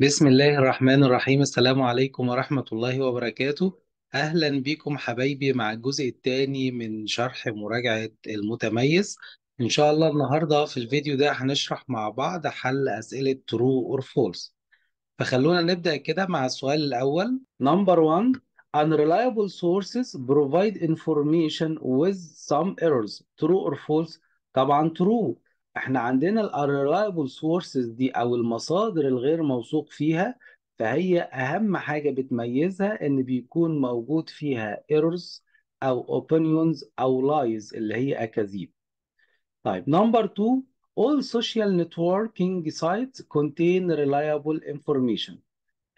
بسم الله الرحمن الرحيم السلام عليكم ورحمة الله وبركاته أهلا بكم حبايبي مع الجزء الثاني من شرح مراجعة المتميز إن شاء الله النهاردة في الفيديو ده هنشرح مع بعض حل أسئلة true or false فخلونا نبدأ كده مع السؤال الأول number one unreliable sources provide information with some errors true or false طبعا true احنا عندنا Unreliable سورسز دي او المصادر الغير موثوق فيها فهي اهم حاجه بتميزها ان بيكون موجود فيها ايرورز او opinions او lies اللي هي اكاذيب طيب نمبر 2 all social networking sites contain reliable information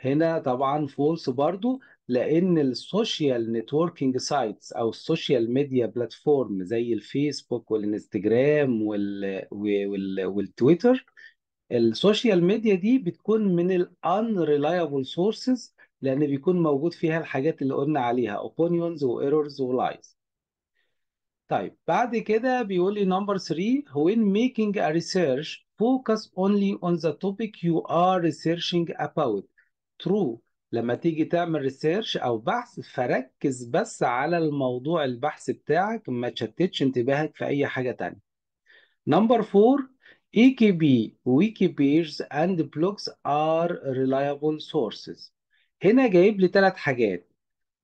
هنا طبعا فولس برضو لان السوشيال نتوركينج سايتس او السوشيال ميديا بلاتفورم زي الفيسبوك والانستجرام وال... وال... والتويتر السوشيال ميديا دي بتكون من الان ريلايبل سورسز لان بيكون موجود فيها الحاجات اللي قلنا عليها opinions وايرورز ولايز طيب بعد كده بيقول لي نمبر 3 when making a research focus only on the topic you are researching about true لما تيجي تعمل ريسيرش او بحث فركز بس على الموضوع البحث بتاعك ما تشتتش انتباهك في اي حاجه تانية نمبر 4 ويكي بيجز and blogs are reliable sources هنا جايب لي ثلاث حاجات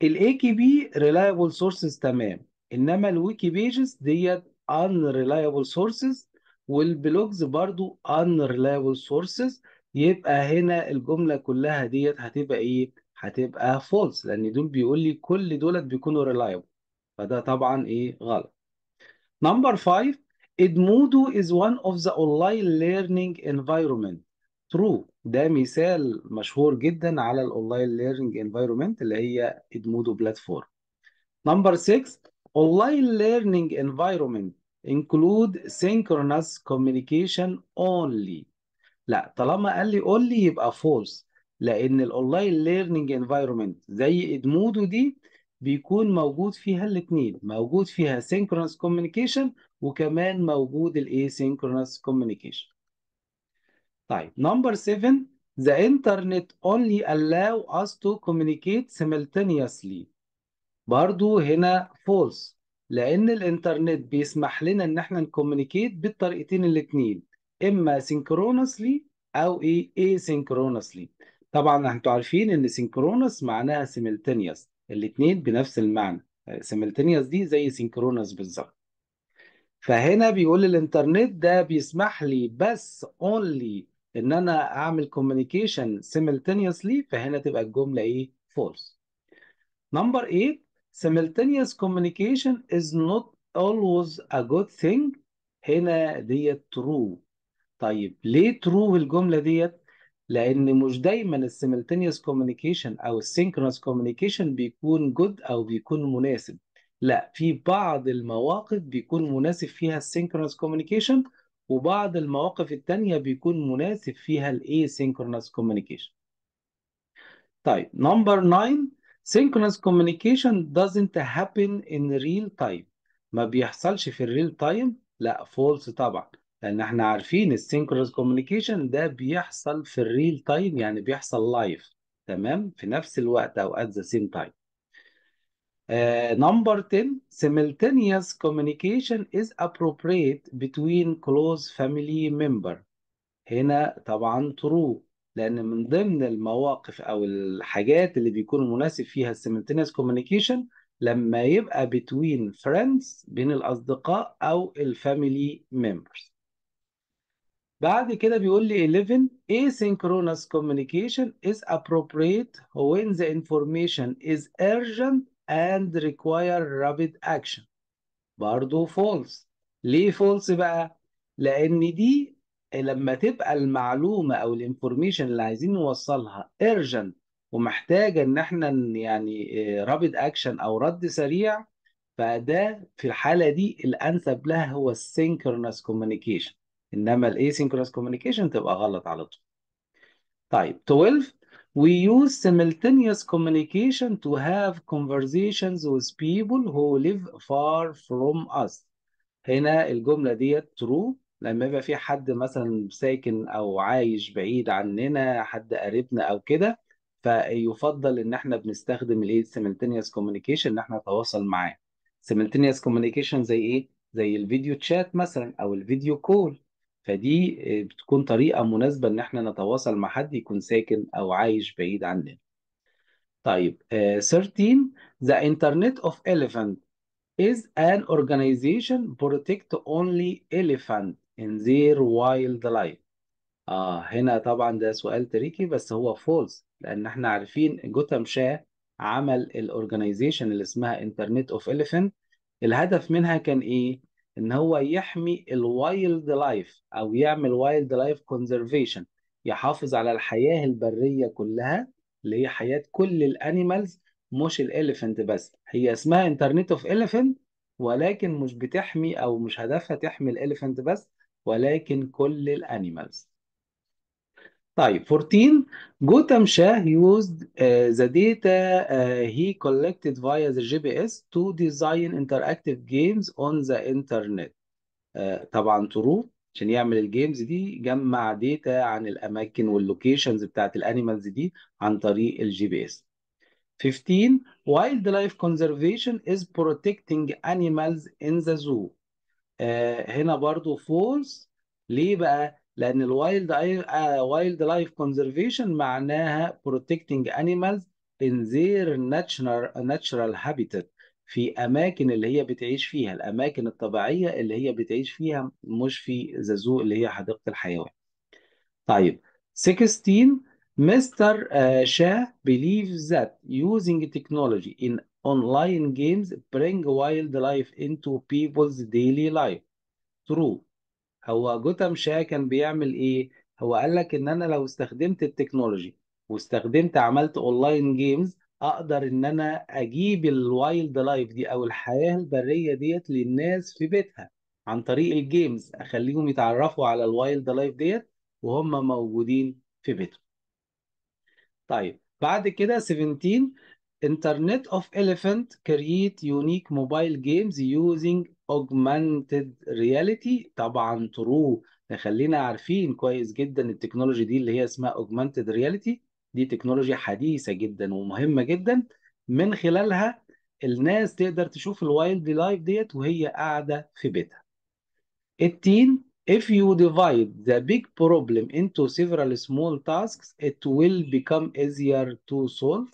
الاي كي بي ريلايبل سورسز تمام انما الويكي بيجز ديت ان ريلايبل سورسز والبلوجز برضو ان ريلايبل سورسز يبقى هنا الجملة كلها ديت هتبقى إيه؟ هتبقى false لأن دول بيقول لي كل دولت بيكونوا reliable فده طبعا إيه غلط. Number five Edmodo is one of the online learning environment. True ده مثال مشهور جدا على الاونلاين ليرنينج انفايرمنت اللي هي ادمودو بلاتفورم. Number six Online learning environment include synchronous communication only. لا طالما قال لي قول لي يبقى فولس لان الاونلاين ليرنينج انفايرمنت زي ادمودو دي بيكون موجود فيها الاثنين موجود فيها سينكرونس كوميونيكيشن وكمان موجود الاي سينكرونس كوميونيكيشن طيب نمبر 7 the internet only allow us to communicate simultaneously برضو هنا false لان الانترنت بيسمح لنا ان احنا نكومينيكيت بالطريقتين الاثنين اما سينكرونسلي او ايه اي سينكرونسلي طبعا انتوا عارفين ان سينكرونس معناها سيملتينيوس الاثنين بنفس المعنى سيملتينيوس دي زي سينكرونس بالظبط فهنا بيقول الانترنت ده بيسمح لي بس اونلي ان انا اعمل كوميونيكيشن سيملتينيوسلي فهنا تبقى الجمله ايه فولس نمبر 8 سيملتينيوس كوميونيكيشن از نوت اولويز ا جود ثينج هنا ديت true طيب ليه ترو الجمله ديت لان مش دايما السيمالتينيوس كوميونيكيشن او السينكرونس كوميونيكيشن بيكون جود او بيكون مناسب لا في بعض المواقف بيكون مناسب فيها السينكرونس كوميونيكيشن وبعض المواقف التانية بيكون مناسب فيها الاي سينكرونس كوميونيكيشن طيب نمبر 9 synchronous communication doesn't happen in real time ما بيحصلش في الريل تايم لا فولس طبعا لان احنا عارفين السينكرونس كوميونيكيشن ده بيحصل في الريل تايم يعني بيحصل لايف تمام في نفس الوقت او at the same time نمبر آه، 10 simultaneous communication is appropriate between close family member هنا طبعا true لان من ضمن المواقف او الحاجات اللي بيكون مناسب فيها simultaneous communication لما يبقى between friends بين الاصدقاء او الفاميلي members بعد كده بيقول لي 11 asynchronous communication is appropriate when the information is urgent and require rapid action برضه false ليه false بقى؟ لأن دي لما تبقى المعلومة أو الانفورميشن اللي عايزين نوصلها urgent ومحتاجة إن احنا يعني rapid action أو رد سريع فده في الحالة دي الأنسب لها هو synchronous communication انما الاسynchronous communication تبقى غلط على طول طيب 12 we use simultaneous communication to have conversations with people who live far from us هنا الجملة ديت ترو لما يبقى في حد مثلا ساكن او عايش بعيد عننا حد قريبنا او كده فيفضل ان احنا بنستخدم الايه simultaneous communication ان احنا نتواصل معاه simultaneous communication زي ايه زي الفيديو تشات مثلا او الفيديو كول فدي آه، بتكون طريقة مناسبة إن إحنا نتواصل مع حد يكون ساكن أو عايش بعيد عننا. طيب uh, آه، 13 The Internet of Elephant is an organization protect only elephant in their wildlife. آه هنا طبعا ده سؤال تريكي بس هو فولس لأن إحنا عارفين جوتام شاه عمل الأورجنايزيشن اللي اسمها انترنت أوف إليفنت الهدف منها كان إيه؟ ان هو يحمي الوايلد لايف او يعمل وايلد لايف كونزرفيشن يحافظ على الحياه البريه كلها اللي هي حياه كل الانيمالز مش الاليفنت بس هي اسمها انترنت اوف اليفنت ولكن مش بتحمي او مش هدفها تحمي الاليفنت بس ولكن كل الانيمالز طيب 14 Gotham Shah used uh, the data uh, he collected via the GPS to design interactive games on the internet. Uh, طبعا true عشان يعمل الجيمز دي جمع داتا عن الاماكن واللوكيشنز بتاعت الانيمالز دي عن طريق الجي بي اس. 15 Wildlife conservation is protecting animals in the zoo. Uh, هنا برضو false ليه بقى؟ لان الوايلد آه، وايلد لايف كونزرفيشن معناها بروتكتنج انيمالز ان زير ناتشرال ناتشرال هابيتات في اماكن اللي هي بتعيش فيها الاماكن الطبيعيه اللي هي بتعيش فيها مش في زازو اللي هي حديقه الحيوان طيب 16 مستر شاه believes that using technology in online games bring wildlife into people's daily life. True. هو جوتام شاه كان بيعمل ايه هو قال لك ان انا لو استخدمت التكنولوجي واستخدمت عملت اونلاين جيمز اقدر ان انا اجيب الوايلد لايف دي او الحياه البريه ديت للناس في بيتها عن طريق الجيمز اخليهم يتعرفوا على الوايلد لايف ديت وهم موجودين في بيتهم طيب بعد كده 17 انترنت اوف اليفنت كرييت يونيك موبايل جيمز يوزنج اوجمانتد رياليتي طبعا ترو خلينا عارفين كويس جدا التكنولوجي دي اللي هي اسمها اوجمانتد رياليتي دي تكنولوجيا حديثه جدا ومهمه جدا من خلالها الناس تقدر تشوف الوايلد لايف ديت وهي قاعده في بيتها. 18 If you divide the big problem into several small tasks it will become easier to solve.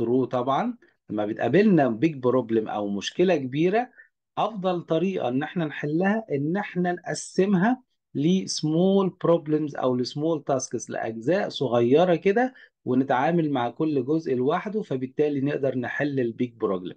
true طبعا لما بتقابلنا big problem او مشكله كبيره افضل طريقه ان احنا نحلها ان احنا نقسمها لسمول بروبلمز او لسمول تاسكس لاجزاء صغيره كده ونتعامل مع كل جزء لوحده فبالتالي نقدر نحل البيج بروبلم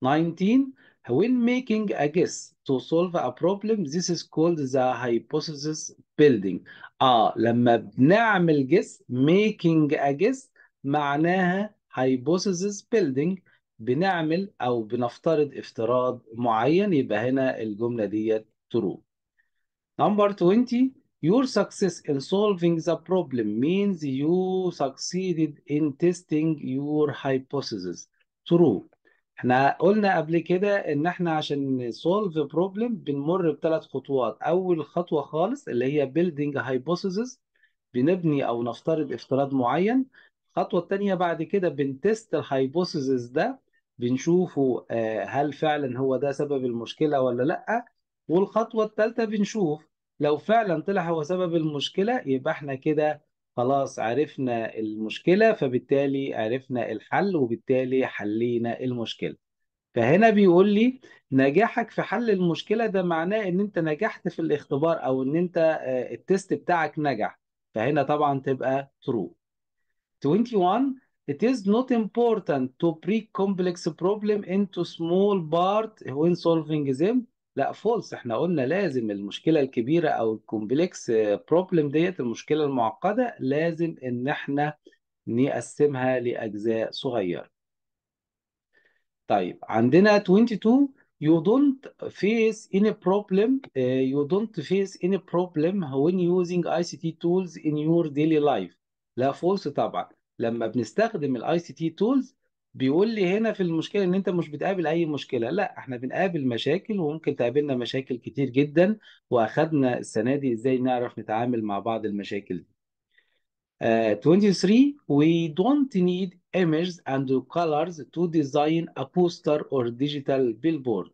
19 when making a guess to solve a problem this is called the hypothesis building اه لما بنعمل guess making a guess معناها hypothesis building بنعمل او بنفترض افتراض معين يبقى هنا الجمله ديت true number 20 your success in solving the problem means you succeeded in testing your hypothesis true احنا قلنا قبل كده ان احنا عشان نسولف بروبلم بنمر بثلاث خطوات اول خطوه خالص اللي هي building hypothesis بنبني او نفترض افتراض معين الخطوه الثانيه بعد كده بنتست الهايبوثيسز ده بنشوفه آه، هل فعلا هو ده سبب المشكلة ولا لأ والخطوة الثالثة بنشوف لو فعلا طلع هو سبب المشكلة يبقى احنا كده خلاص عرفنا المشكلة فبالتالي عرفنا الحل وبالتالي حلينا المشكلة فهنا بيقول لي نجاحك في حل المشكلة ده معناه ان انت نجحت في الاختبار او ان انت آه، التست بتاعك نجح فهنا طبعا تبقى true 21 It is not important to break complex problem into small part when solving them. لا فولس احنا قلنا لازم المشكلة الكبيرة او الكومبلكس بروبلم ديت المشكلة المعقدة لازم ان احنا نقسمها لأجزاء صغيرة. طيب عندنا 22 you don't face any problem uh, you don't face any problem when using ICT tools in your daily life لا فولس طبعا لما بنستخدم الاي سي تي تولز بيقول لي هنا في المشكله ان انت مش بتقابل اي مشكله لا احنا بنقابل مشاكل وممكن تقابلنا مشاكل كتير جدا واخدنا السنه دي ازاي نعرف نتعامل مع بعض المشاكل دي Uh, آه، 23 we don't need images and colors to design a poster or digital billboard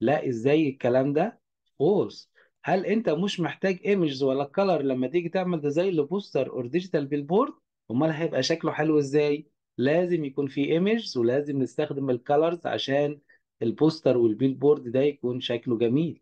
لا ازاي الكلام ده false هل انت مش محتاج ايمجز ولا كلر لما تيجي تعمل ديزاين لبوستر اور ديجيتال بيلبورد امال هيبقى شكله حلو ازاي لازم يكون في ايمجز ولازم نستخدم الكالرز عشان البوستر والبيل بورد ده يكون شكله جميل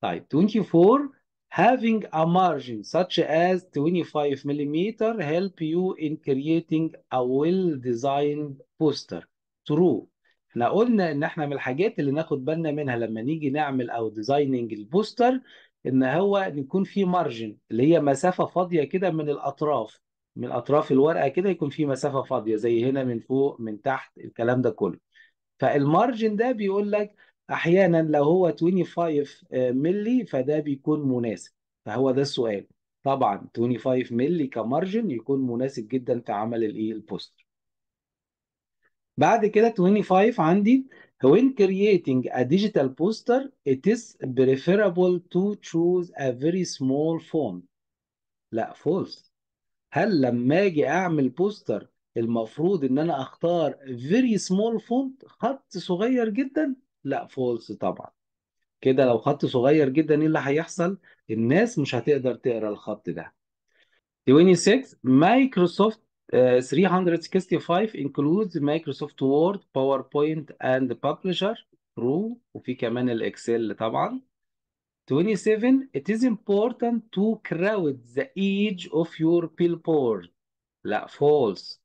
طيب 24 having a margin such as 25 millimeter help you in creating a well designed poster true احنا قلنا ان احنا من الحاجات اللي ناخد بالنا منها لما نيجي نعمل او ديزايننج البوستر ان هو يكون في مارجن اللي هي مسافه فاضيه كده من الاطراف من اطراف الورقه كده يكون في مسافه فاضيه زي هنا من فوق من تحت الكلام ده كله فالمارجن ده بيقول لك احيانا لو هو 25 ملي آه، فده بيكون مناسب فهو ده السؤال طبعا 25 ملي كمارجن يكون مناسب جدا في عمل الايه البوستر بعد كده 25 عندي when creating a digital poster it is preferable to choose a very small font لا false هل لما اجي اعمل بوستر المفروض ان انا اختار فيري سمول فونت خط صغير جدا لا فولس طبعا كده لو خط صغير جدا ايه اللي هيحصل الناس مش هتقدر تقرا الخط ده 26 مايكروسوفت 365 includes Microsoft Word, PowerPoint and Publisher Pro وفي كمان الاكسل طبعا 27 it is important to crowd the edge of your billboard لا false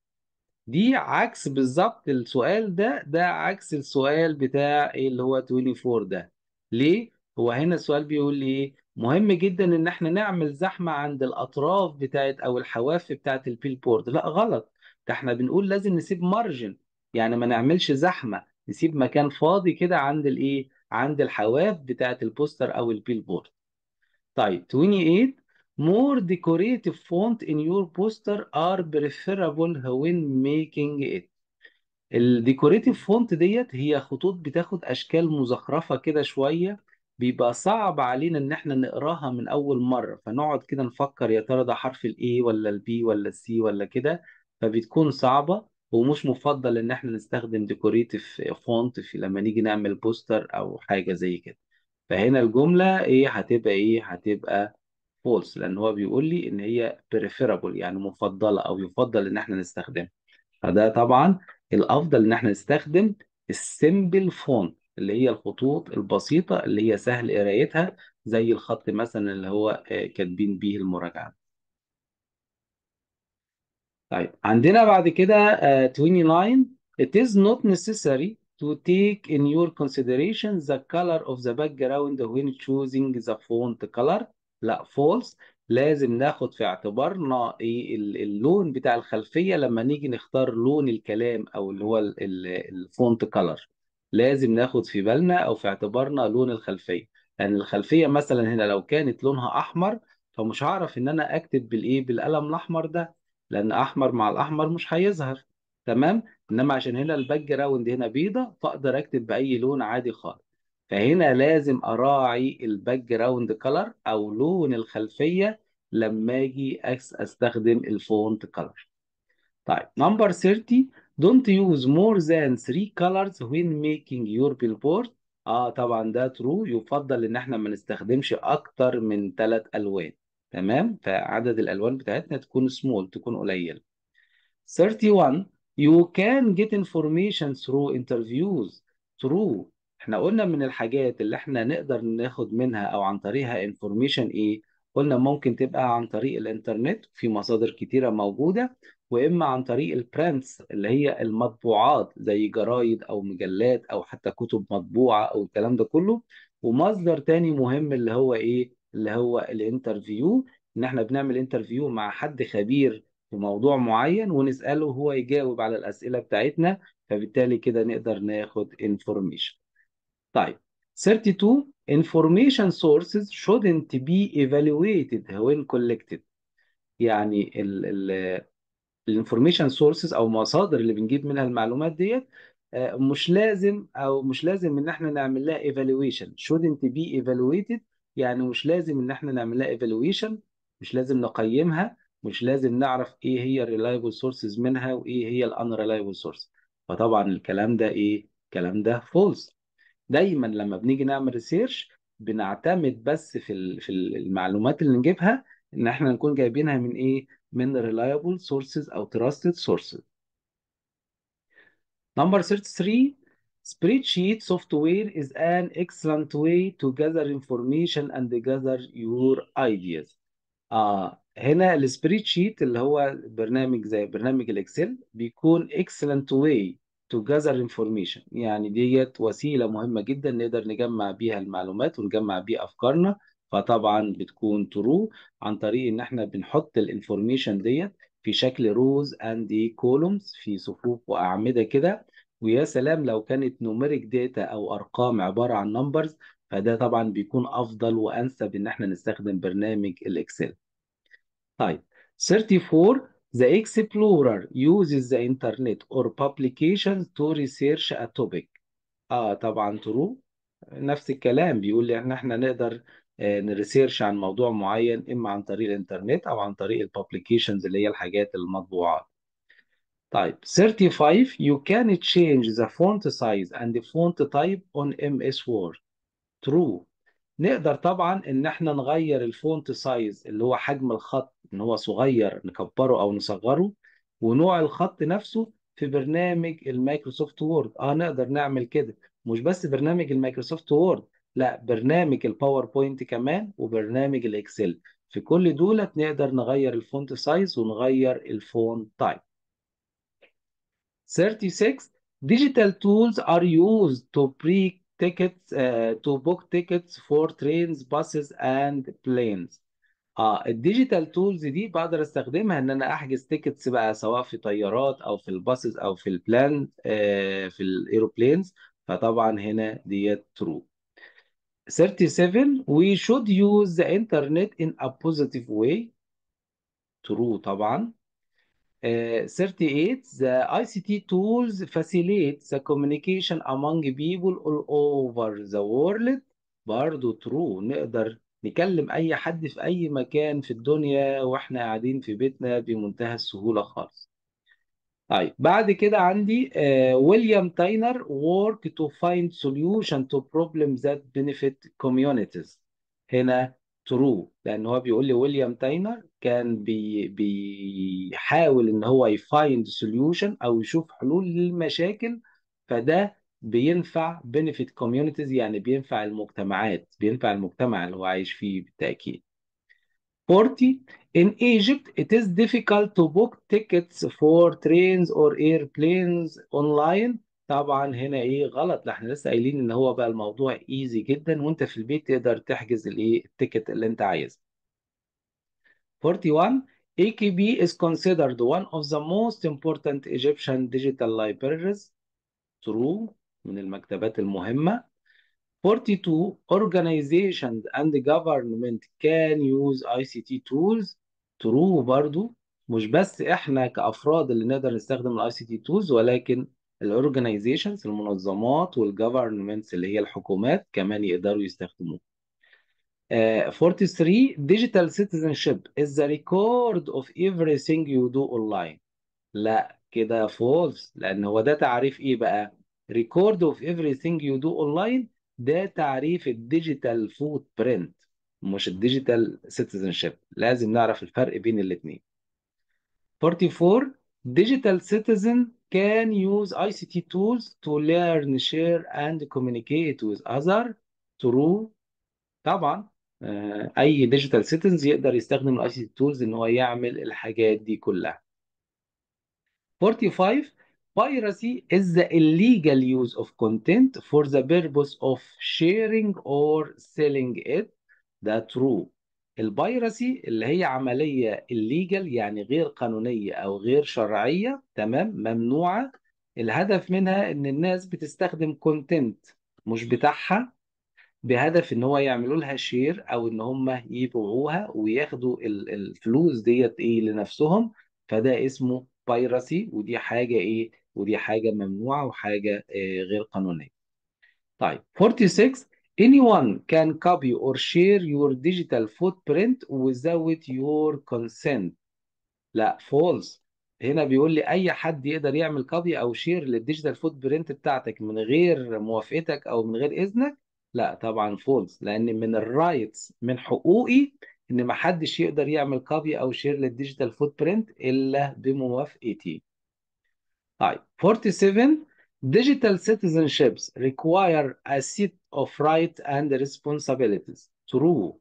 دي عكس بالظبط السؤال ده ده عكس السؤال بتاع اللي هو 24 ده ليه هو هنا السؤال بيقول لي ايه مهم جدا ان احنا نعمل زحمه عند الاطراف بتاعت او الحواف بتاعت البيلبورد لا غلط ده احنا بنقول لازم نسيب مارجن يعني ما نعملش زحمه نسيب مكان فاضي كده عند الايه عند الحواف بتاعة البوستر أو البيل بورد طيب 28 more decorative font in your poster are preferable when making it الديكوريتيف فونت ديت هي خطوط بتاخد اشكال مزخرفه كده شويه بيبقى صعب علينا ان احنا نقراها من اول مره فنقعد كده نفكر يا ترى ده حرف الاي ولا البي ولا السي ولا كده فبتكون صعبه ومش مفضل ان احنا نستخدم ديكوريتيف فونت في لما نيجي نعمل بوستر او حاجه زي كده فهنا الجمله ايه هتبقى ايه هتبقى فولس لان هو بيقول لي ان هي بريفيرابل يعني مفضله او يفضل ان احنا نستخدمها فده طبعا الافضل ان احنا نستخدم السيمبل فونت اللي هي الخطوط البسيطه اللي هي سهل قرايتها زي الخط مثلا اللي هو آه، كاتبين بيه المراجعه طيب عندنا بعد كده uh, آه، 29 It is not necessary to take in your consideration the color of the background when choosing the font color لا false لازم ناخد في اعتبارنا ايه اللون بتاع الخلفية لما نيجي نختار لون الكلام او اللي هو الفونت كلر لازم ناخد في بالنا او في اعتبارنا لون الخلفية لان يعني الخلفية مثلا هنا لو كانت لونها احمر فمش هعرف ان انا اكتب بالايه بالقلم الاحمر ده لان احمر مع الاحمر مش هيظهر تمام انما عشان هنا الباك جراوند هنا بيضه فاقدر اكتب باي لون عادي خالص فهنا لازم اراعي الباك جراوند كلر او لون الخلفيه لما اجي استخدم الفونت كلر طيب نمبر 30 don't use more than three colors when making your billboard اه طبعا ده ترو يفضل ان احنا ما نستخدمش اكتر من ثلاث الوان تمام فعدد الالوان بتاعتنا تكون سمول تكون قليل 31 you can get information through interviews through احنا قلنا من الحاجات اللي احنا نقدر ناخد منها او عن طريقها information ايه قلنا ممكن تبقى عن طريق الانترنت في مصادر كتيرة موجودة واما عن طريق البرنتس اللي هي المطبوعات زي جرايد او مجلات او حتى كتب مطبوعة او الكلام ده كله ومصدر تاني مهم اللي هو ايه اللي هو الانترفيو ان احنا بنعمل انترفيو مع حد خبير في موضوع معين ونساله هو يجاوب على الاسئله بتاعتنا فبالتالي كده نقدر ناخد انفورميشن طيب 32 information sources shouldn't be evaluated when collected يعني الانفورميشن سورسز او مصادر اللي بنجيب منها المعلومات ديت آه، مش لازم او مش لازم ان احنا نعمل لها evaluation shouldn't be evaluated يعني مش لازم ان احنا نعمل لها ايفالويشن مش لازم نقيمها مش لازم نعرف ايه هي الريلايبل سورسز منها وايه هي الان ريلايبل سورس فطبعا الكلام ده ايه الكلام ده فولس دايما لما بنيجي نعمل ريسيرش بنعتمد بس في في المعلومات اللي نجيبها ان احنا نكون جايبينها من ايه من reliable sources او trusted sources number 33 Spreadsheet software is an excellent way to gather information and gather your ideas. آه هنا السبريد شيت اللي هو برنامج زي برنامج الاكسل بيكون excellent way to gather information يعني ديت وسيلة مهمة جدا نقدر نجمع بيها المعلومات ونجمع بيها أفكارنا فطبعا بتكون true عن طريق إن احنا بنحط الانفورميشن ديت في شكل روز اند كولومز في صفوف وأعمدة كده ويا سلام لو كانت نوميريك داتا او ارقام عباره عن نمبرز فده طبعا بيكون افضل وانسب ان احنا نستخدم برنامج الاكسل طيب 34 The explorer uses the internet or publications to research a topic. اه طبعا true نفس الكلام بيقول لي ان احنا نقدر آه، نريسيرش عن موضوع معين اما عن طريق الانترنت او عن طريق البابليكيشنز اللي هي الحاجات المطبوعات. طيب 35 you can change the font size and the font type on MS Word true نقدر طبعا ان احنا نغير الفونت سايز اللي هو حجم الخط ان هو صغير نكبره او نصغره ونوع الخط نفسه في برنامج المايكروسوفت وورد اه نقدر نعمل كده مش بس برنامج المايكروسوفت وورد لا برنامج الباوربوينت كمان وبرنامج الاكسل في كل دولت نقدر نغير الفونت سايز ونغير الفونت تايب 36 digital tools are used to pre tickets uh, to book tickets for trains buses and planes اه الديجيتال تولز دي بقدر استخدمها ان انا احجز تيكتس بقى سواء في طيارات او في الباصز او في البلان آه في الايروبلينز فطبعا هنا ديت ترو 37 we should use the internet in a positive way true طبعا 38 آه، the ICT tools facilitate the communication among people all over the world برضو ترو نقدر نكلم اي حد في اي مكان في الدنيا واحنا قاعدين في بيتنا بمنتهى السهوله خالص طيب بعد كده عندي ويليام آه، تاينر work to find solution to problems that benefit communities هنا ترو لان هو بيقول لي ويليام تاينر كان بي بيحاول ان هو يفايند سوليوشن او يشوف حلول للمشاكل فده بينفع بنفيت كوميونيتيز يعني بينفع المجتمعات بينفع المجتمع اللي هو عايش فيه بالتأكيد 40 In Egypt it is difficult to book tickets for trains or airplanes online طبعا هنا ايه غلط ده احنا لسه قايلين ان هو بقى الموضوع ايزي جدا وانت في البيت تقدر تحجز الايه التيكت اللي انت عايزه 41 AKB is considered one of the most important Egyptian digital libraries true من المكتبات المهمة 42 organizations and government can use ICT tools true برضو مش بس احنا كأفراد اللي نقدر نستخدم الاي سي تي tools ولكن الاورجنايزيشنز المنظمات والجفرمنتس اللي هي الحكومات كمان يقدروا يستخدموه Uh, 43 digital citizenship is the record of everything you do online لا كده false لان هو ده تعريف ايه بقى record of everything you do online ده تعريف الديجيتال فوت برنت مش الديجيتال citizenship لازم نعرف الفرق بين الاثنين 44 digital citizen can use ICT tools to learn share and communicate with other through طبعا آه، اي ديجيتال سيتنز يقدر يستخدم الاي سي تولز ان هو يعمل الحاجات دي كلها 45 piracy is the illegal use of content for the purpose of sharing or selling it ده true البايرسي اللي هي عملية illegal يعني غير قانونية أو غير شرعية تمام ممنوعة الهدف منها إن الناس بتستخدم كونتنت مش بتاعها بهدف إن هو يعملوا لها شير أو إن هم يبيعوها وياخدوا الفلوس ديت إيه لنفسهم فده اسمه بايراسي ودي حاجة إيه ودي حاجة ممنوعة وحاجة آه، غير قانونية. طيب 46 Anyone can copy or share your digital footprint without your consent. لا فولس هنا بيقول لي اي حد يقدر يعمل كوبي او شير للديجيتال فوت برنت بتاعتك من غير موافقتك او من غير اذنك لا طبعا فولز لان من الرايتس من حقوقي ان ما حدش يقدر يعمل كوبي او شير للديجيتال فوت برنت الا بموافقتي طيب 47 ديجيتال سيتيزن شيبس require a set of رايت and responsibilities ترو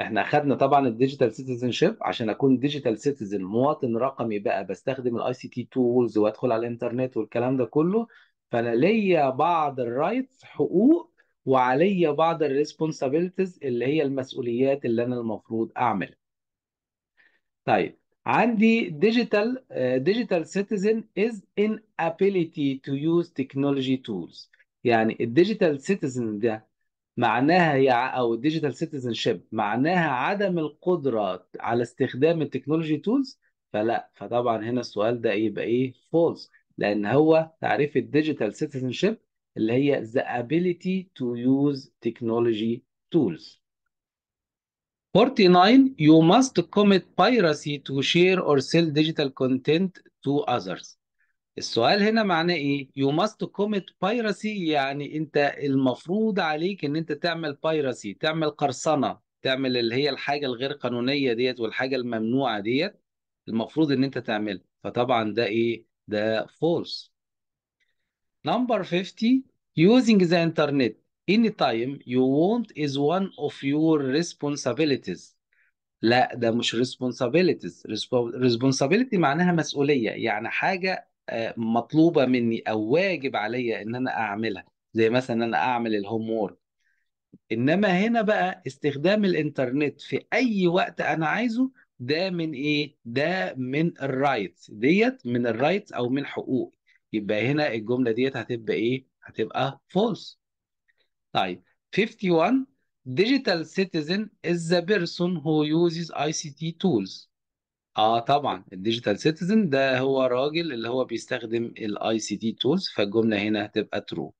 احنا اخذنا طبعا الديجيتال سيتيزن شيب عشان اكون ديجيتال سيتيزن مواطن رقمي بقى بستخدم الاي سي تي تولز وادخل على الانترنت والكلام ده كله فانا ليا بعض الرايتس حقوق وعليا بعض الريسبونسابيلتيز اللي هي المسؤوليات اللي انا المفروض اعملها طيب عندي ديجيتال ديجيتال سيتيزن از ان ability تو يوز تكنولوجي تولز يعني الديجيتال سيتيزن ده معناها يع... او الديجيتال سيتيزن شيب معناها عدم القدره على استخدام التكنولوجي تولز فلا فطبعا هنا السؤال ده يبقى ايه فولس لان هو تعريف الديجيتال سيتيزن شيب اللي هي the ability to use technology tools 49 you must commit piracy to share or sell digital content to others السؤال هنا معناه ايه you must commit piracy يعني انت المفروض عليك ان انت تعمل piracy تعمل قرصنه تعمل اللي هي الحاجه الغير قانونيه ديت والحاجه الممنوعه ديت المفروض ان انت تعملها فطبعا ده ايه ده false نمبر 50 using the internet anytime you want is one of your responsibilities لا ده مش responsibilities responsibility معناها مسؤولية يعني حاجة آه، مطلوبة مني أو واجب عليا إن أنا أعملها زي مثلا إن أنا أعمل الهوم وورك إنما هنا بقى استخدام الإنترنت في أي وقت أنا عايزه ده من ايه ده من الرايتس ديت من الرايتس او من حقوق يبقى هنا الجمله ديت هتبقى ايه هتبقى فولس طيب 51 digital citizen is the person who uses ICT tools اه طبعا الديجيتال سيتيزن ده هو راجل اللي هو بيستخدم الاي سي تي تولز فالجمله هنا هتبقى ترو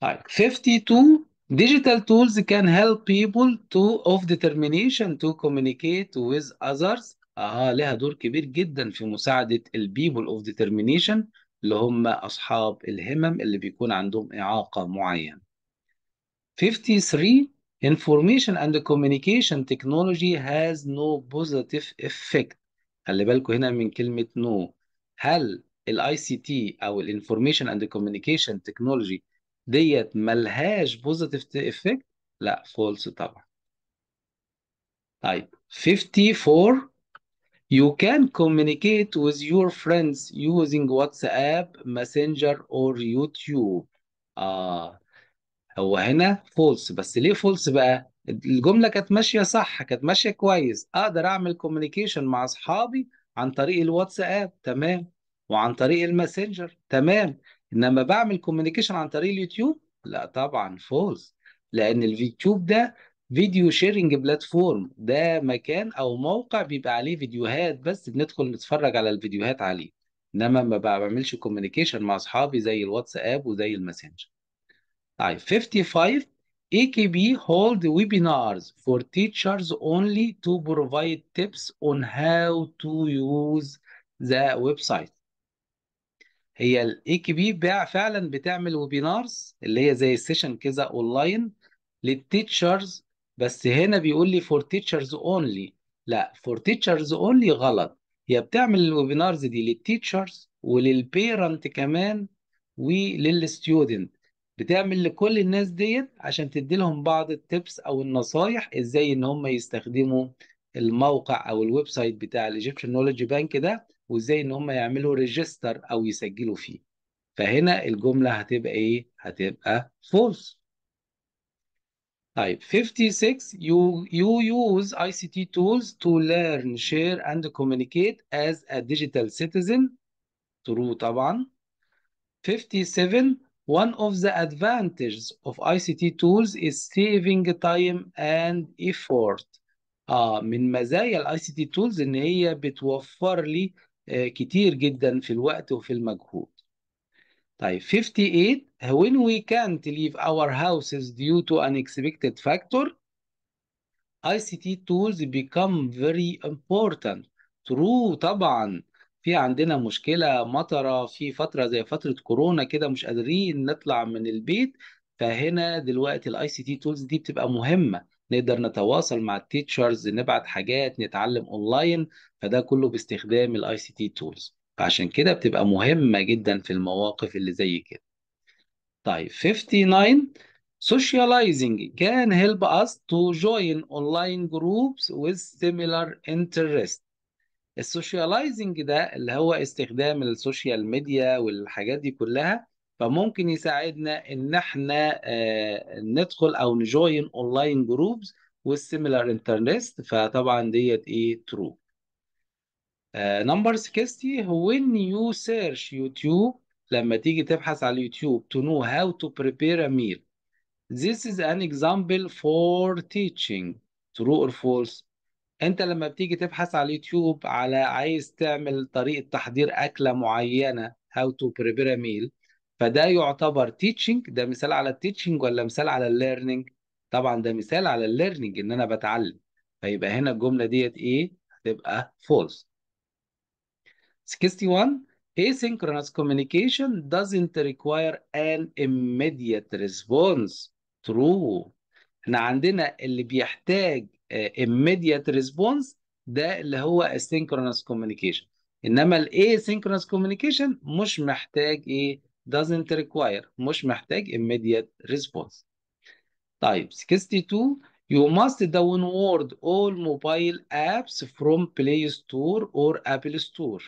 طيب 52 Digital tools can help people to of determination to communicate with others. اه لها دور كبير جدا في مساعدة people of determination اللي هم أصحاب الهمم اللي بيكون عندهم إعاقة معينة. 53 Information and communication technology has no positive effect. خلي بالكم هنا من كلمة no. هل الاي سي تي او الانفورميشن اند كوميونيكيشن تكنولوجي ديت ملهاش بوزيتيف افكت لا فولس طبعا طيب 54 You can communicate with your friends using WhatsApp, Messenger or YouTube. آه هو هنا فولس بس ليه فولس بقى؟ الجملة كانت ماشية صح كانت ماشية كويس أقدر أعمل كوميونيكيشن مع أصحابي عن طريق الواتساب تمام وعن طريق الماسنجر تمام انما بعمل كوميونيكيشن عن طريق اليوتيوب لا طبعا فوز لان اليوتيوب ده فيديو شيرنج بلاتفورم ده مكان او موقع بيبقى عليه فيديوهات بس بندخل نتفرج على الفيديوهات عليه انما ما بعملش كوميونيكيشن مع اصحابي زي الواتساب وزي الماسنجر طيب 55 AKB hold webinars for teachers only to provide tips on how to use the website هي الاي كي بي بقى فعلا بتعمل ويبينارز اللي هي زي السيشن كذا اونلاين للتيتشرز بس هنا بيقول لي فور تيتشرز اونلي لا فور تيتشرز اونلي غلط هي بتعمل الويبينارز دي للتيتشرز وللبيرنت كمان وللستودنت بتعمل لكل الناس ديت عشان تدي لهم بعض التبس او النصايح ازاي ان هم يستخدموا الموقع او الويب سايت بتاع الايجيبشن نولوجي بانك ده وازاي ان هم يعملوا ريجستر او يسجلوا فيه فهنا الجمله هتبقى ايه هتبقى فولس طيب 56 you you use ICT tools to learn, share and communicate as a digital citizen true طبعا 57 one of the advantages of ICT tools is saving time and effort آه من مزايا الاي سي تي تولز ان هي بتوفر لي آه، كتير جدا في الوقت وفي المجهود طيب 58 when we can't leave our houses due to unexpected factor ICT tools become very important true طبعا في عندنا مشكلة مطرة في فترة زي فترة كورونا كده مش قادرين نطلع من البيت فهنا دلوقتي الاي سي تي تولز دي بتبقى مهمة نقدر نتواصل مع التيتشرز نبعت حاجات نتعلم اونلاين فده كله باستخدام الاي سي تي تولز فعشان كده بتبقى مهمة جدا في المواقف اللي زي كده طيب 59 socializing can help us to join online groups with similar interests السوشياليزنج ده اللي هو استخدام السوشيال ميديا والحاجات دي كلها فممكن يساعدنا ان احنا آه، ندخل او نجوين اونلاين جروبز والسيميلار انترنت فطبعا ديت ايه ترو آه، نمبر 60 when you search يوتيوب لما تيجي تبحث على اليوتيوب to know how to prepare a meal this is an example for teaching true or false انت لما بتيجي تبحث على اليوتيوب على عايز تعمل طريقة تحضير أكلة معينة how to prepare a meal فده يعتبر تيتشنج ده مثال على التيتشنج ولا مثال على الليرنينج طبعا ده مثال على الليرنينج ان انا بتعلم فيبقى هنا الجمله ديت ايه هتبقى false 61 asynchronous communication doesn't require an immediate response true احنا عندنا اللي بيحتاج آه, immediate response ده اللي هو asynchronous communication انما الاسينكرونس communication مش محتاج ايه doesn't require مش محتاج immediate response طيب 62 You must download all mobile apps from Play Store or Apple Store.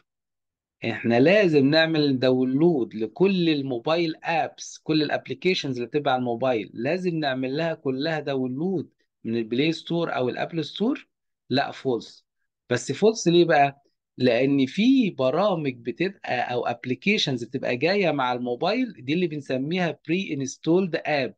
احنا لازم نعمل داونلود لكل الموبايل ابس كل الابلكيشنز اللي تبع الموبايل لازم نعمل لها كلها داونلود من البلاي ستور او الابل ستور لا فولس بس فولس ليه بقى لان في برامج بتبقى او ابلكيشنز بتبقى جايه مع الموبايل دي اللي بنسميها بري انستولد اب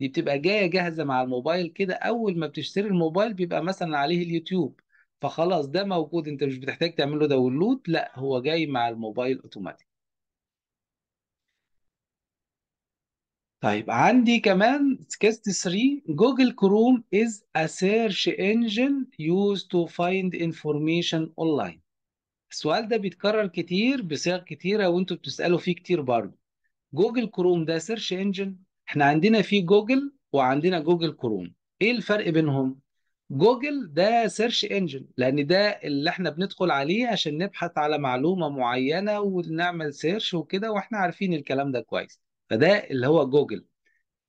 دي بتبقى جايه جاهزه مع الموبايل كده اول ما بتشتري الموبايل بيبقى مثلا عليه اليوتيوب فخلاص ده موجود انت مش بتحتاج تعمل له داونلود لا هو جاي مع الموبايل اوتوماتيك طيب عندي كمان كيست 3 جوجل كروم از a search engine used to find information online السؤال ده بيتكرر كتير بصيغ كتيره وانتوا بتسالوا فيه كتير برضه جوجل كروم ده سيرش انجن احنا عندنا فيه جوجل وعندنا جوجل كروم ايه الفرق بينهم جوجل ده سيرش انجن لان ده اللي احنا بندخل عليه عشان نبحث على معلومه معينه ونعمل سيرش وكده واحنا عارفين الكلام ده كويس فده اللي هو جوجل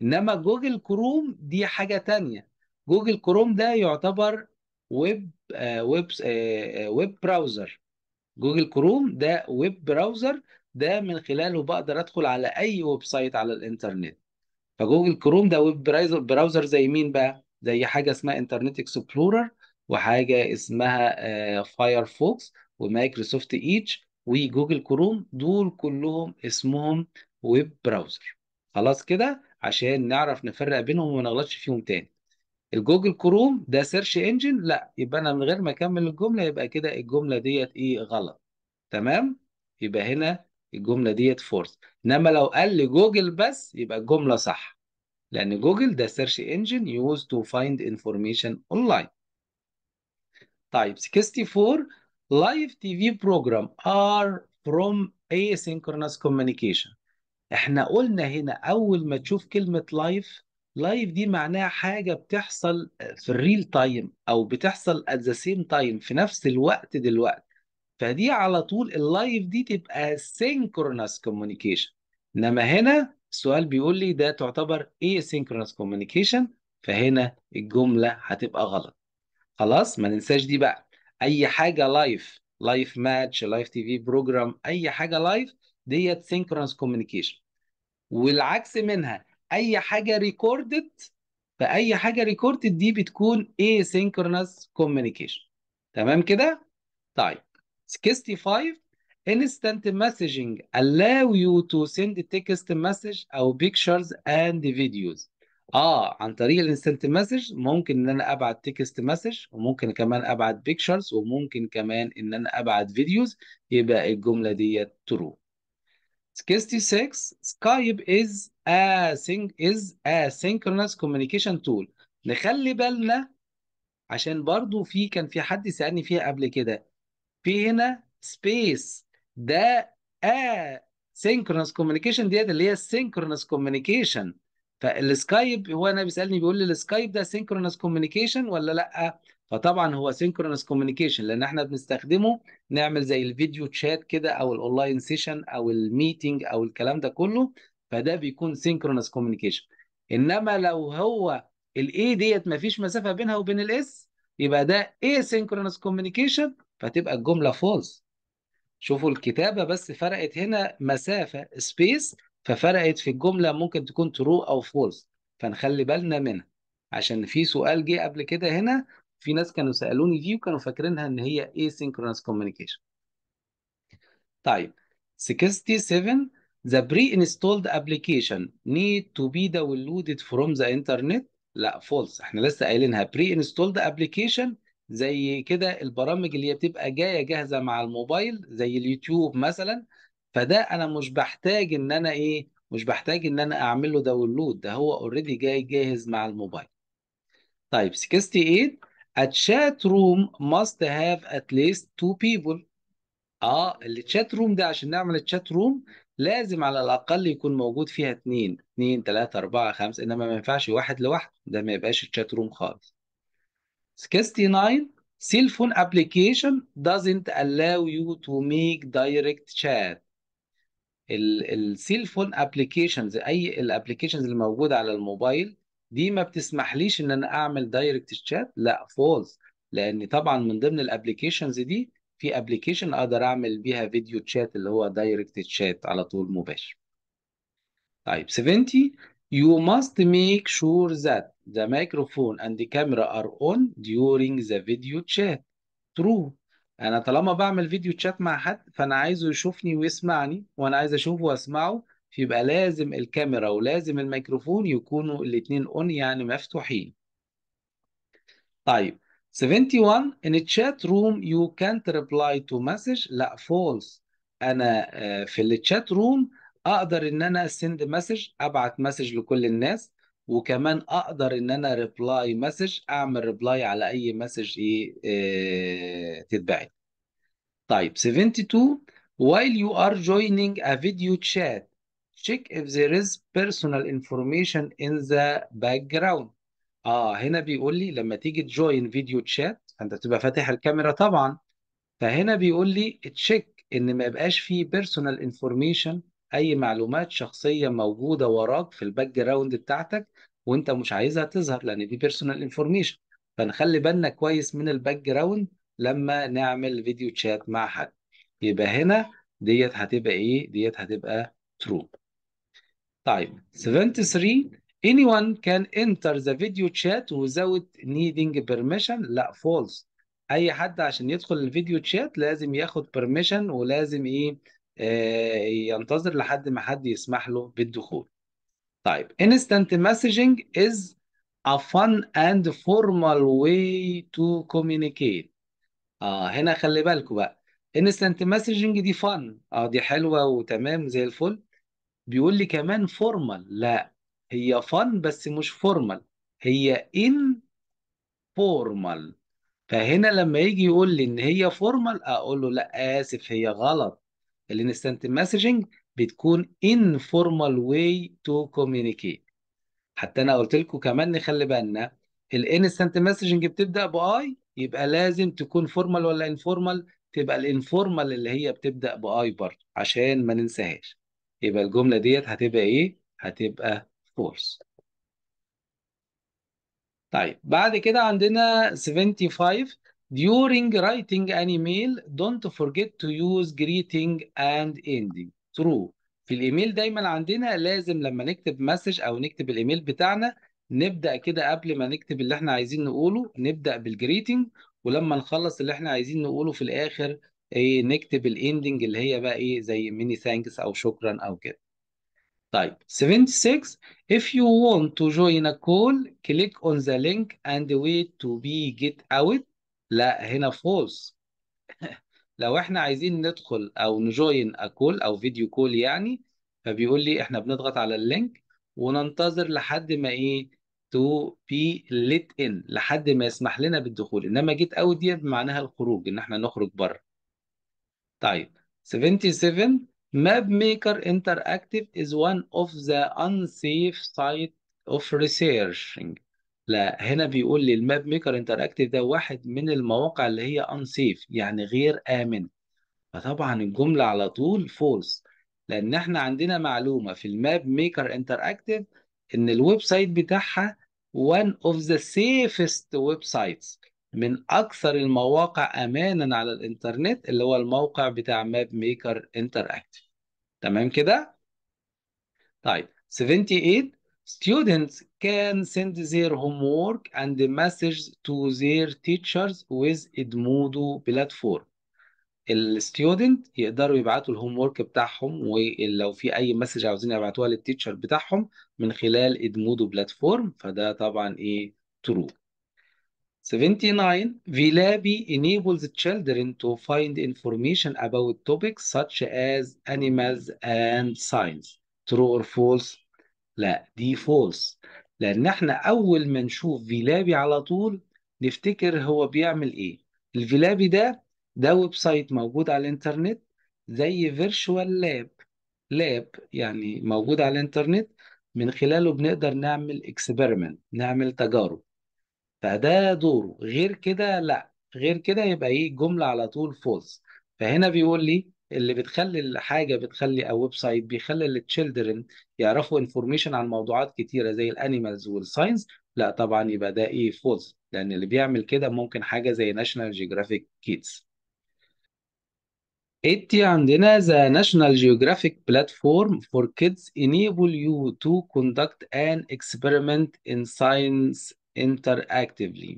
انما جوجل كروم دي حاجه تانية جوجل كروم ده يعتبر ويب آه ويب آه،, آه ويب براوزر جوجل كروم ده ويب براوزر ده من خلاله بقدر ادخل على اي ويب سايت على الانترنت فجوجل كروم ده ويب براوزر زي مين بقى زي حاجه اسمها انترنت اكسبلورر وحاجه اسمها فايرفوكس آه، ومايكروسوفت ايتش وجوجل كروم دول كلهم اسمهم ويب براوزر خلاص كده عشان نعرف نفرق بينهم وما نغلطش فيهم تاني الجوجل كروم ده سيرش انجن لا يبقى انا من غير ما اكمل الجمله يبقى كده الجمله ديت ايه غلط تمام يبقى هنا الجمله ديت فورس انما لو قال لي جوجل بس يبقى الجمله صح لان جوجل ده سيرش انجن يوز تو فايند انفورميشن اونلاين طيب 64 لايف تي في بروجرام ار فروم سينكرونس كوميونيكيشن احنا قلنا هنا اول ما تشوف كلمه لايف لايف دي معناها حاجة بتحصل في الريل تايم أو بتحصل ات ذا سيم تايم في نفس الوقت دلوقتي فدي على طول اللايف دي تبقى سينكرونس كوميونيكيشن إنما هنا السؤال بيقول لي ده تعتبر ايه سينكرونس كوميونيكيشن فهنا الجملة هتبقى غلط خلاص ما ننساش دي بقى أي حاجة لايف لايف ماتش لايف تي في بروجرام أي حاجة لايف ديت سينكرونس كوميونيكيشن والعكس منها اي حاجه ريكوردد فاي حاجه ريكوردد دي بتكون asynchronous communication تمام كده طيب 65 instant messaging allow you to send text message او pictures and videos اه عن طريق الانستنت مسج ممكن ان انا ابعت تكست مسج وممكن كمان ابعت بيكتشرز وممكن كمان ان انا ابعت فيديوز يبقى الجمله ديت ترو 66 سكايب از async از asynchronous communication tool نخلي بالنا عشان برضو في كان في حد سألني فيها قبل كده في هنا سبيس ده asynchronous communication ديت اللي هي synchronous communication فالسكايب هو انا بيسالني بيقول لي السكايب ده سينكرونس كوميونيكيشن ولا لا فطبعا هو سينكرونس كوميونيكيشن لان احنا بنستخدمه نعمل زي الفيديو تشات كده او الاونلاين سيشن او الميتنج او الكلام ده كله فده بيكون سينكرونس كوميونيكيشن انما لو هو الاي ديت مفيش مسافه بينها وبين الاس يبقى ده اي سينكرونس كوميونيكيشن فتبقى الجمله فولس شوفوا الكتابه بس فرقت هنا مسافه سبيس ففرقت في الجمله ممكن تكون ترو او فولس فنخلي بالنا منها عشان في سؤال جه قبل كده هنا في ناس كانوا سالوني دي وكانوا فاكرينها ان هي asynchronous communication طيب 67 The pre-installed application need to be downloaded from the internet لا فولس احنا لسه قايلينها pre-installed application زي كده البرامج اللي هي بتبقى جايه جاهزه مع الموبايل زي اليوتيوب مثلا فده انا مش بحتاج ان انا ايه مش بحتاج ان انا اعمل له داونلود ده هو اوريدي جاي جاهز مع الموبايل طيب 68 A chat room must have at least two people. اه chat روم ده عشان نعمل chat روم لازم على الأقل يكون موجود فيها اتنين اتنين تلاتة أربعة خمسة إنما ما ينفعش واحد لوحده ده ما يبقاش chat روم خالص. 69 cell phone application doesn't allow you to make direct chat. السيل فون ابلكيشنز اي الابلكيشنز اللي موجوده على الموبايل دي ما بتسمحليش ان انا اعمل دايركت شات لا فولز لان طبعا من ضمن الابلكيشنز دي في ابلكيشن اقدر اعمل بيها فيديو شات اللي هو دايركت شات على طول مباشر طيب 70 You must make sure that the microphone and the camera are on during the video chat. True. أنا طالما بعمل فيديو شات مع حد فأنا عايزه يشوفني ويسمعني وأنا عايز أشوفه وأسمعه فيبقى لازم الكاميرا ولازم الميكروفون يكونوا الاثنين اون يعني مفتوحين طيب 71 in a chat room you can't reply to message لا false انا آه، في الشات روم اقدر ان انا send message ابعت مسج لكل الناس وكمان اقدر ان انا ريبلاي مسج اعمل ريبلاي على اي مسج ايه تتبعت طيب 72 while you are joining a video chat check if there is personal information in the background اه هنا بيقول لي لما تيجي تجوين فيديو تشات فانت بتبقى فاتح الكاميرا طبعا فهنا بيقول لي تشيك ان ما يبقاش فيه بيرسونال انفورميشن اي معلومات شخصيه موجوده وراك في الباك جراوند بتاعتك وانت مش عايزها تظهر لان دي بيرسونال انفورميشن فنخلي بالنا كويس من الباك جراوند لما نعمل فيديو تشات مع حد يبقى هنا ديت هتبقى ايه ديت هتبقى ترو طيب 73 anyone can enter the video chat without needing permission لا فولس اي حد عشان يدخل الفيديو تشات لازم ياخد permission ولازم ايه آه ينتظر لحد ما حد يسمح له بالدخول طيب instant messaging is a fun and formal way to communicate اه هنا خلي بالكوا بقى instant messaging دي fun اه دي حلوه وتمام زي الفل بيقول لي كمان فورمال لا هي فن بس مش فورمال هي ان فورمال فهنا لما يجي يقول لي ان هي فورمال اقول له لا اسف هي غلط الانستنت مسجنج بتكون ان فورمال واي تو كوميونيكيت حتى انا قلت لكم كمان نخلي بالنا الانستنت مسجنج بتبدا باي يبقى لازم تكون فورمال ولا انفورمال تبقى الانفورمال اللي هي بتبدا باي برضه عشان ما ننساهاش يبقى الجملة ديت هتبقى إيه؟ هتبقى false. طيب بعد كده عندنا 75 during writing an email don't forget to use greeting and ending true في الايميل دايما عندنا لازم لما نكتب مسج او نكتب الايميل بتاعنا نبدا كده قبل ما نكتب اللي احنا عايزين نقوله نبدا بالجريتنج ولما نخلص اللي احنا عايزين نقوله في الاخر ايه نكتب الاندنج اللي هي بقى ايه زي ميني ثانكس او شكرا او كده طيب 76 if you want to join a call click on the link and wait to be get out لا هنا فوز لو احنا عايزين ندخل او نجوين a call او فيديو كول يعني فبيقول لي احنا بنضغط على اللينك وننتظر لحد ما ايه to be let in لحد ما يسمح لنا بالدخول انما جيت اوت دي معناها الخروج ان احنا نخرج بره طيب 77 map maker interactive is one of the unsafe site of researching لا هنا بيقول لي الماب ميكر انتراكتيف ده واحد من المواقع اللي هي unsafe يعني غير آمنة فطبعا الجملة على طول فولس لأن احنا عندنا معلومة في الماب ميكر انتراكتيف إن الويب سايت بتاعها one of the safest websites من اكثر المواقع امانا على الانترنت اللي هو الموقع بتاع ماب ميكر انتراكتيف تمام كده طيب 78 students can send their homework and messages to their teachers with Edmodo platform الستودنت يقدروا يبعتوا الهومورك بتاعهم ولو في اي مسج عاوزين يبعتوها للتيتشر بتاعهم من خلال ادمودو بلاتفورم فده طبعا ايه ترو 79. VLABI enables children to find information about topics such as animals and science. True or false? لا دي false لأن احنا أول ما نشوف VLABI على طول نفتكر هو بيعمل إيه. الفيلابي ده ده ويب سايت موجود على الإنترنت زي فيرشوال لاب لاب يعني موجود على الإنترنت من خلاله بنقدر نعمل اكسبيرمنت نعمل تجارب فده دوره غير كده لا غير كده يبقى ايه جملة على طول فولس فهنا بيقول لي اللي بتخلي الحاجه بتخلي او ويب سايت بيخلي التشيلدرن يعرفوا انفورميشن عن موضوعات كتيره زي الانيمالز والساينس لا طبعا يبقى ده ايه فولس لان اللي بيعمل كده ممكن حاجه زي ناشونال جيوغرافيك كيدز اتي عندنا ذا ناشونال جيوغرافيك بلاتفورم فور كيدز enable you to conduct an experiment in science interactively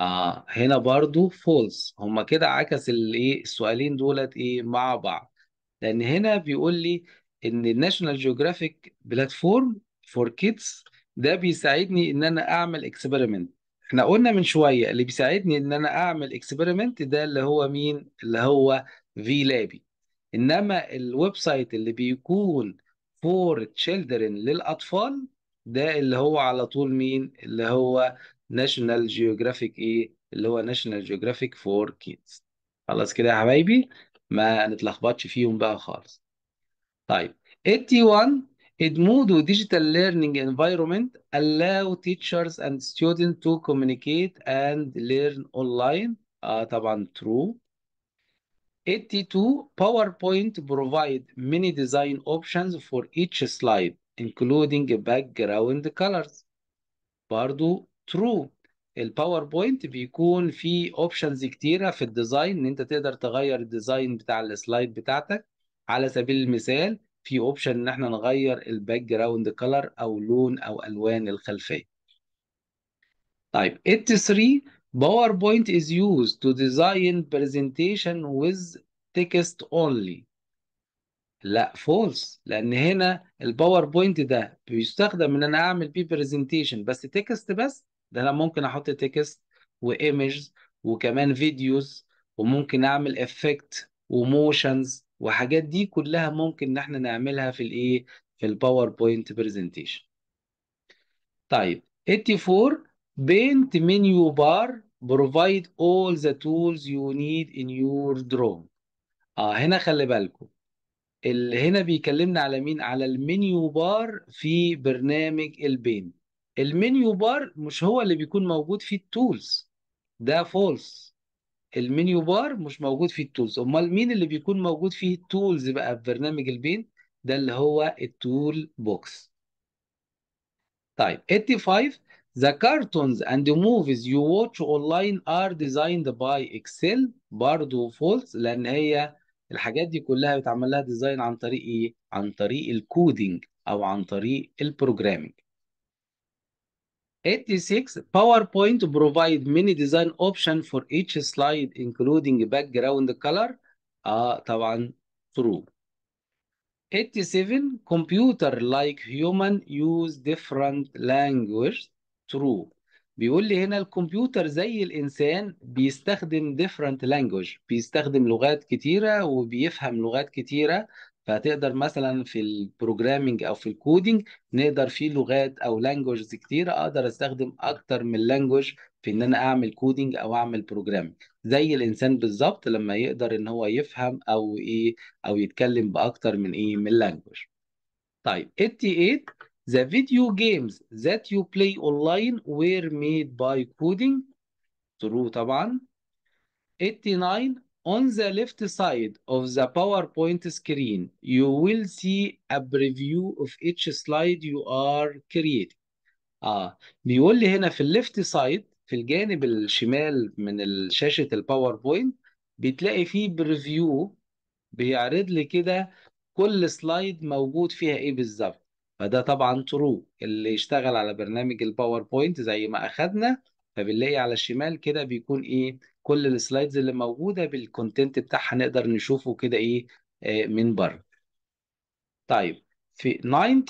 آه هنا برضو false هما كده عكس الايه السؤالين دولت ايه مع بعض لان هنا بيقول لي ان الناشونال جيوغرافيك بلاتفورم فور كيدز ده بيساعدني ان انا اعمل اكسبيرمنت احنا قلنا من شويه اللي بيساعدني ان انا اعمل اكسبيرمنت ده اللي هو مين اللي هو في لابي انما الويب سايت اللي بيكون فور تشيلدرن للاطفال ده اللي هو على طول مين اللي هو ناشونال جيوغرافيك ايه اللي هو ناشونال جيوغرافيك فور كيدز خلاص كده يا حبايبي ما نتلخبطش فيهم بقى خالص طيب التي 1 Edmodo Digital Learning Environment allow teachers and students to communicate and learn online. آه طبعا true. 82 PowerPoint provide many design options for each slide. including background colors برضو true الباوربوينت بيكون فيه اوبشنز كتيره في الديزاين ان انت تقدر تغير الديزاين بتاع السلايد بتاعتك على سبيل المثال في اوبشن ان احنا نغير الباك جراوند كلر او لون او الوان الخلفيه طيب ال 3 PowerPoint is used to design presentation with text only لا فولس لان هنا الباوربوينت ده بيستخدم ان انا اعمل بيه برزنتيشن بس تكست بس ده انا ممكن احط تكست وايمجز وكمان فيديوز وممكن اعمل افكت وموشنز وحاجات دي كلها ممكن ان احنا نعملها في الايه في الباوربوينت برزنتيشن طيب 84 بينت منيو بار بروفايد اول ذا تولز يو نيد ان يور درون اه هنا خلي بالكم اللي هنا بيكلمنا على مين على المنيو بار في برنامج البين المنيو بار مش هو اللي بيكون موجود في التولز ده فولس المنيو بار مش موجود في التولز امال مين اللي بيكون موجود فيه التولز بقى في برنامج البين ده اللي هو التول بوكس طيب 85 The cartoons and the movies you watch online are designed by Excel برضه فولس لأن هي الحاجات دي كلها بيتعمل لها ديزاين عن طريق ايه عن طريق الكودينج او عن طريق البروجرامينج 86 PowerPoint provide many design options for each slide including background color اه طبعا true 87 computer like human use different language true بيقول لي هنا الكمبيوتر زي الإنسان بيستخدم different language بيستخدم لغات كتيرة وبيفهم لغات كتيرة فهتقدر مثلا في البروجرامينج او في الكودينج نقدر في لغات او لانجوجز كتيره اقدر استخدم اكتر من لانجوج في ان انا اعمل كودينج او اعمل بروجرامينج زي الانسان بالظبط لما يقدر ان هو يفهم او ايه او يتكلم باكتر من ايه من لانجوج طيب 88 8 The video games that you play online were made by coding. True طبعا. 89 On the left side of the PowerPoint screen, you will see a preview of each slide you are creating. آه ah, بيقول لي هنا في left side في الجانب الشمال من الشاشة PowerPoint بتلاقي فيه preview بيعرض لي كده كل سلايد موجود فيها ايه بالظبط فده طبعا ترو اللي يشتغل على برنامج الباوربوينت زي ما اخذنا فبنلاقي على الشمال كده بيكون ايه كل السلايدز اللي موجوده بالكونتنت بتاعها نقدر نشوفه كده ايه آه من بره طيب في 90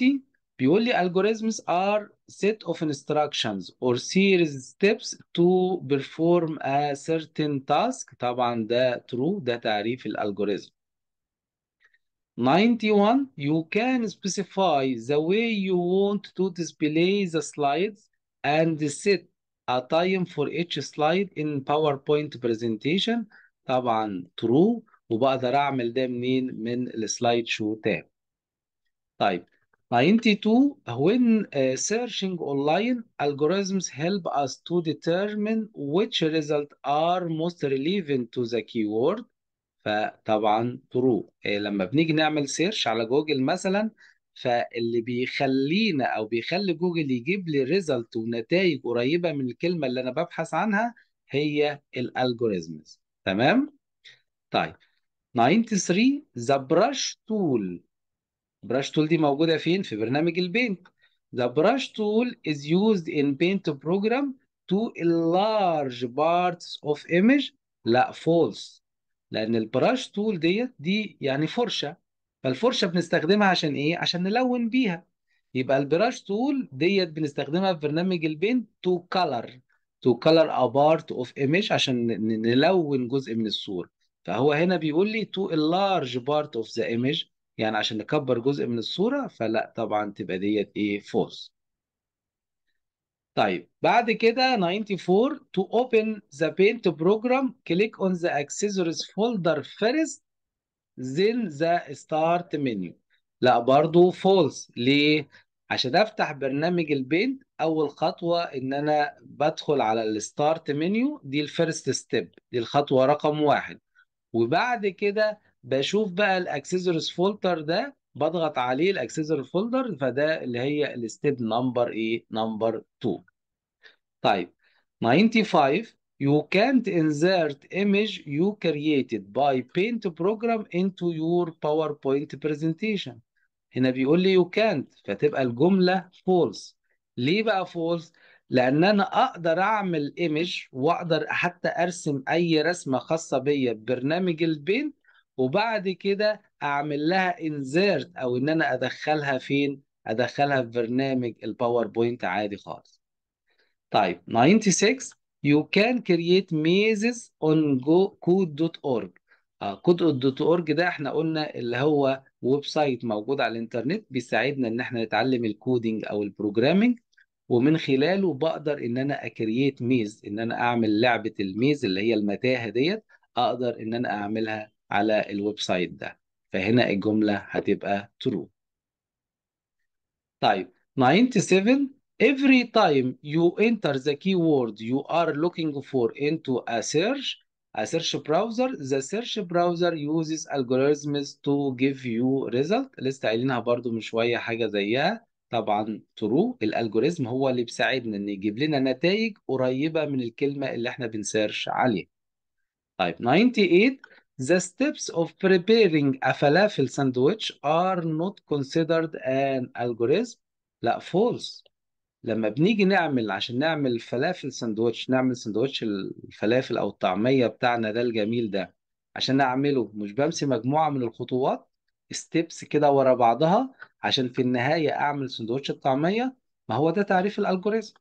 بيقول لي algorithms are set of instructions or series steps to perform a certain task طبعا ده true ده تعريف الالجوريزم 91, you can specify the way you want to display the slides and set a time for each slide in PowerPoint presentation. طبعا true وبقدر اعمل ده منين من السلايد شو تاب. طيب 92 when uh, searching online algorithms help us to determine which results are most relevant to the keyword فطبعا ترو إيه، لما بنيجي نعمل سيرش على جوجل مثلا فاللي بيخلينا او بيخلي جوجل يجيب لي ريزلت ونتائج قريبه من الكلمه اللي انا ببحث عنها هي الالجوريزمز تمام طيب 93 ذا براش تول براش تول دي موجوده فين في برنامج البينت The brush tool is used in Paint program to enlarge parts of image لا false لان البراش تول ديت دي يعني فرشه فالفرشه بنستخدمها عشان ايه عشان نلون بيها يبقى البراش تول ديت بنستخدمها في برنامج البين تو كلر تو كلر بارت اوف ايمج عشان نلون جزء من الصوره فهو هنا بيقول لي تو لارج بارت اوف ذا ايمج يعني عشان نكبر جزء من الصوره فلا طبعا تبقى ديت ايه فولس طيب بعد كده 94 to open the paint program click on the accessories folder first then the start menu لا برضو false ليه عشان افتح برنامج البينت اول خطوه ان انا بدخل على الستارت منيو دي الفيرست ستيب دي الخطوه رقم واحد وبعد كده بشوف بقى الاكسسوارز فولتر ده بضغط عليه الاكسسوار فولدر فده اللي هي الستيب نمبر ايه نمبر 2 طيب 95 You can't insert image you created by Paint program into your PowerPoint presentation. هنا بيقول لي you can't فتبقى الجملة false. ليه بقى false؟ لأن أنا أقدر أعمل image وأقدر حتى أرسم أي رسمة خاصة بيا ببرنامج البينت وبعد كده اعمل لها انزيرت او ان انا ادخلها فين ادخلها في برنامج الباوربوينت عادي خالص طيب 96 you can create mazes on code.org code.org آه، ده احنا قلنا اللي هو ويب سايت موجود على الانترنت بيساعدنا ان احنا نتعلم الكودينج او البروجرامينج ومن خلاله بقدر ان انا اكرييت ميز ان انا اعمل لعبه الميز اللي هي المتاهه ديت اقدر ان انا اعملها على الويب سايت ده فهنا الجملة هتبقى true طيب 97 every time you enter the keyword you are looking for into a search a search browser the search browser uses algorithms to give you result لسه قايلينها برضو من شوية حاجة زيها طبعا ترو الالجوريزم هو اللي بيساعدنا ان يجيب لنا نتائج قريبة من الكلمة اللي احنا بنسيرش عليها طيب 98 The steps of preparing a falafel sandwich are not considered an algorithm. لا false. لما بنيجي نعمل عشان نعمل فلافل سندوتش نعمل سندوتش الفلافل او الطعميه بتاعنا ده الجميل ده عشان اعمله مش بمشي مجموعه من الخطوات ستيبس كده ورا بعضها عشان في النهايه اعمل سندوتش الطعميه ما هو ده تعريف الالجوريزم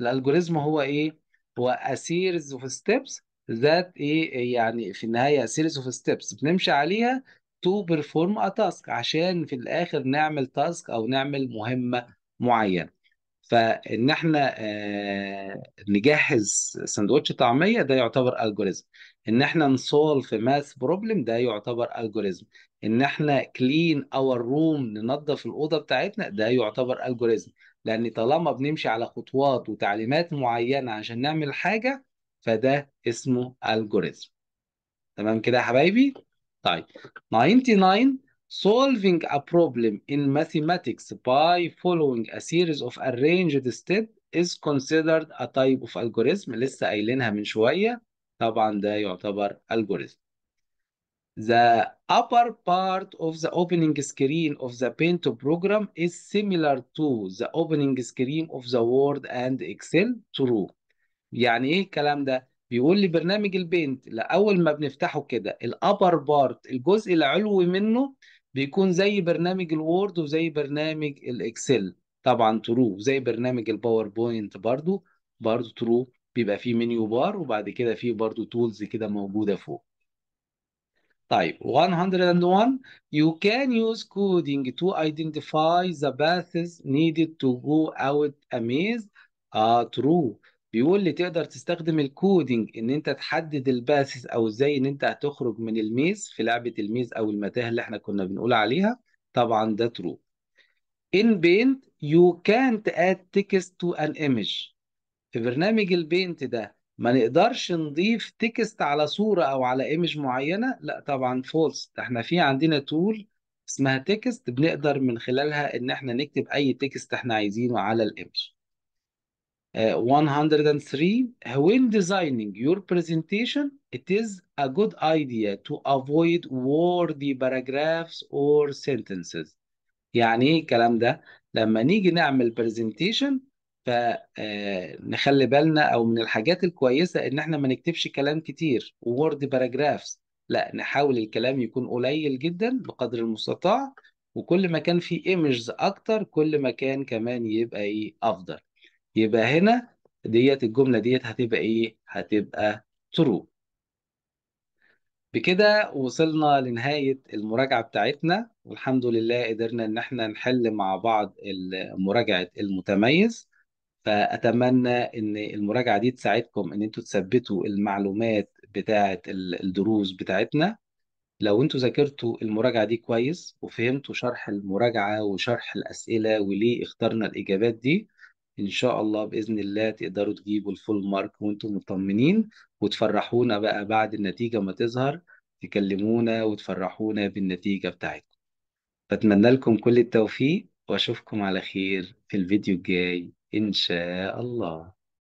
الالجوريزم هو ايه هو a series of steps ذات إيه،, ايه يعني في النهايه سيريز اوف ستيبس بنمشي عليها تو بيرفورم ا تاسك عشان في الاخر نعمل تاسك او نعمل مهمه معينه فان احنا آه، نجهز سندوتش طعميه ده يعتبر الجوريزم ان احنا نسولف ماث بروبلم ده يعتبر الجوريزم ان احنا كلين اور روم ننظف الاوضه بتاعتنا ده يعتبر الجوريزم لان طالما بنمشي على خطوات وتعليمات معينه عشان نعمل حاجه فده اسمه algorithm تمام كده يا حبايبي طيب 99 solving a problem in mathematics by following a series of arranged steps is considered a type of algorithm لسه قايلينها من شويه طبعا ده يعتبر algorithm The upper part of the opening screen of the Paint program is similar to the opening screen of the Word and Excel true يعني ايه الكلام ده بيقول لي برنامج البينت لاول ما بنفتحه كده الابر بارت الجزء العلوي منه بيكون زي برنامج الوورد وزي برنامج الاكسل طبعا ترو زي برنامج الباوربوينت برضو برضو ترو بيبقى فيه منيو بار وبعد كده فيه برضو تولز كده موجودة فوق طيب 101 you can use coding to identify the paths needed to go out a maze اه true بيقول لي تقدر تستخدم الكودينج ان انت تحدد الباسس او ازاي ان انت هتخرج من الميز في لعبه الميز او المتاهه اللي احنا كنا بنقول عليها طبعا ده ترو ان بينت يو كانت اد تكست تو ان ايمج في برنامج البينت ده ما نقدرش نضيف تكست على صورة أو على ايمج معينة لا طبعا فولس احنا في عندنا تول اسمها تكست بنقدر من خلالها ان احنا نكتب اي تكست احنا عايزينه على الايمج 103 آه، when designing your presentation it is a good idea to avoid wordy paragraphs or sentences يعني ايه الكلام ده لما نيجي نعمل presentation فنخلي آه، بالنا او من الحاجات الكويسه ان احنا ما نكتبش كلام كتير wordy paragraphs لا نحاول الكلام يكون قليل جدا بقدر المستطاع وكل ما كان فيه ايمجز اكتر كل ما كان كمان يبقى ايه افضل يبقى هنا ديت الجملة ديت هتبقى إيه؟ هتبقى true بكده وصلنا لنهاية المراجعة بتاعتنا والحمد لله قدرنا إن احنا نحل مع بعض مراجعة المتميز فأتمنى إن المراجعة دي تساعدكم إن انتوا تثبتوا المعلومات بتاعة الدروس بتاعتنا لو انتوا ذاكرتوا المراجعة دي كويس وفهمتوا شرح المراجعة وشرح الأسئلة وليه اخترنا الإجابات دي ان شاء الله باذن الله تقدروا تجيبوا الفول مارك وانتم مطمنين وتفرحونا بقى بعد النتيجه ما تظهر تكلمونا وتفرحونا بالنتيجه بتاعتكم بتمنى لكم كل التوفيق واشوفكم على خير في الفيديو الجاي ان شاء الله